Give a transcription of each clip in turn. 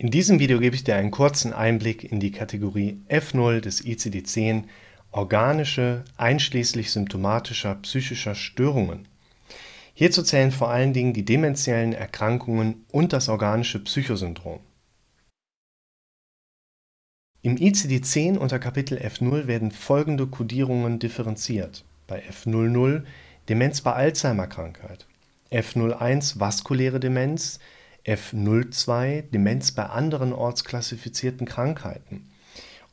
In diesem Video gebe ich dir einen kurzen Einblick in die Kategorie F0 des ICD-10 organische, einschließlich symptomatischer psychischer Störungen. Hierzu zählen vor allen Dingen die demenziellen Erkrankungen und das organische Psychosyndrom. Im ICD-10 unter Kapitel F0 werden folgende Kodierungen differenziert. Bei F00 Demenz bei Alzheimer-Krankheit, F01 vaskuläre Demenz, F02 Demenz bei anderen ortsklassifizierten Krankheiten.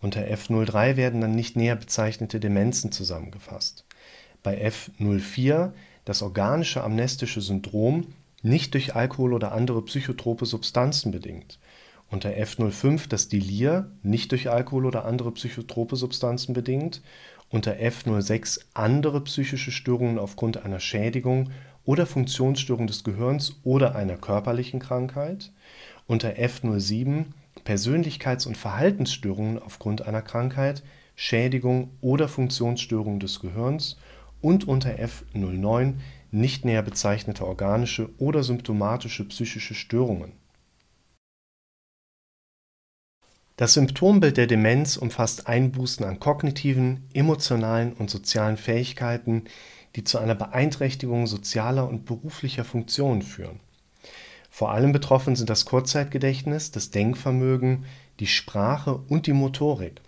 Unter F03 werden dann nicht näher bezeichnete Demenzen zusammengefasst. Bei F04 das organische amnestische Syndrom nicht durch Alkohol oder andere psychotrope Substanzen bedingt. Unter F05 das Delir nicht durch Alkohol oder andere psychotrope Substanzen bedingt. Unter F06 andere psychische Störungen aufgrund einer Schädigung oder Funktionsstörung des Gehirns oder einer körperlichen Krankheit. Unter F07 Persönlichkeits- und Verhaltensstörungen aufgrund einer Krankheit, Schädigung oder Funktionsstörung des Gehirns und unter F09 nicht näher bezeichnete organische oder symptomatische psychische Störungen. Das Symptombild der Demenz umfasst Einbußen an kognitiven, emotionalen und sozialen Fähigkeiten, die zu einer Beeinträchtigung sozialer und beruflicher Funktionen führen. Vor allem betroffen sind das Kurzzeitgedächtnis, das Denkvermögen, die Sprache und die Motorik.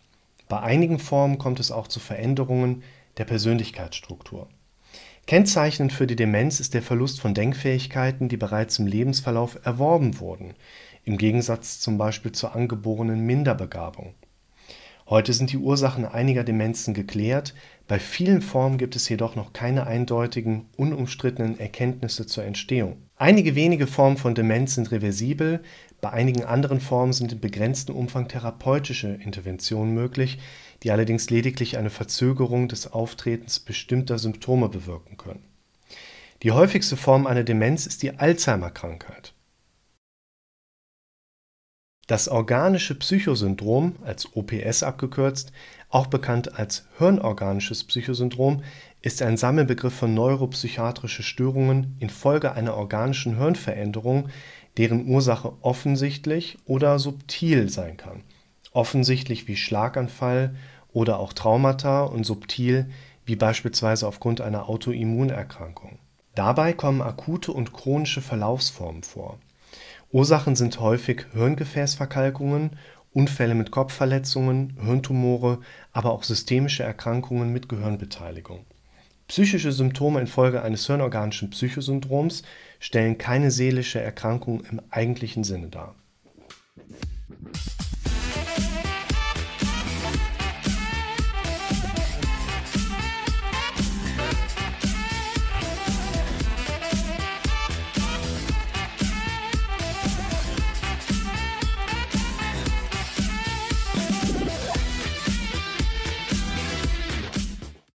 Bei einigen Formen kommt es auch zu Veränderungen der Persönlichkeitsstruktur. Kennzeichnend für die Demenz ist der Verlust von Denkfähigkeiten, die bereits im Lebensverlauf erworben wurden, im Gegensatz zum Beispiel zur angeborenen Minderbegabung Heute sind die Ursachen einiger Demenzen geklärt, bei vielen Formen gibt es jedoch noch keine eindeutigen, unumstrittenen Erkenntnisse zur Entstehung. Einige wenige Formen von Demenz sind reversibel, bei einigen anderen Formen sind im begrenzten Umfang therapeutische Interventionen möglich, die allerdings lediglich eine Verzögerung des Auftretens bestimmter Symptome bewirken können. Die häufigste Form einer Demenz ist die Alzheimer-Krankheit das organische Psychosyndrom, als OPS abgekürzt, auch bekannt als Hirnorganisches Psychosyndrom, ist ein Sammelbegriff für neuropsychiatrische Störungen infolge einer organischen Hirnveränderung, deren Ursache offensichtlich oder subtil sein kann. Offensichtlich wie Schlaganfall oder auch Traumata und subtil wie beispielsweise aufgrund einer Autoimmunerkrankung. Dabei kommen akute und chronische Verlaufsformen vor Ursachen sind häufig Hirngefäßverkalkungen, Unfälle mit Kopfverletzungen, Hirntumore, aber auch systemische Erkrankungen mit Gehirnbeteiligung. Psychische Symptome infolge eines hirnorganischen Psychosyndroms stellen keine seelische Erkrankung im eigentlichen Sinne dar.